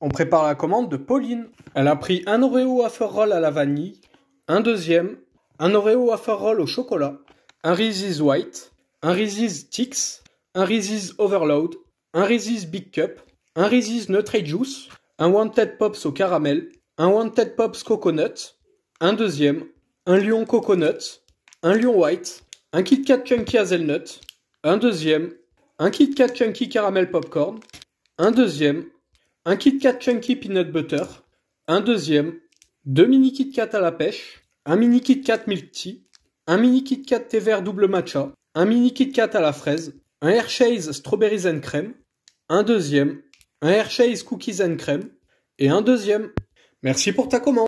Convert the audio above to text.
On prépare la commande de Pauline. Elle a pris un Oreo Wafer Roll à la vanille, un deuxième, un Oreo Wafer Roll au chocolat, un Reese's White, un Reese's Tix, un Reese's Overload, un Reese's Big Cup, un Reese's Nutri Juice, un Wanted Pops au caramel, un Wanted Pops Coconut, un deuxième, un Lion Coconut, un Lion White, un Kit Kat Chunky Hazelnut, un deuxième, un Kit Kat Chunky Caramel Popcorn, un deuxième, un Kit Kat Chunky Peanut Butter, un deuxième, deux mini Kit Kat à la pêche, un mini Kit Kat Milk Tea, un mini Kit Kat thé vert double matcha, un mini Kit Kat à la fraise, un Hershey's Strawberries and Crème, un deuxième, un Hershey's Cookies and Crème et un deuxième. Merci pour ta commande.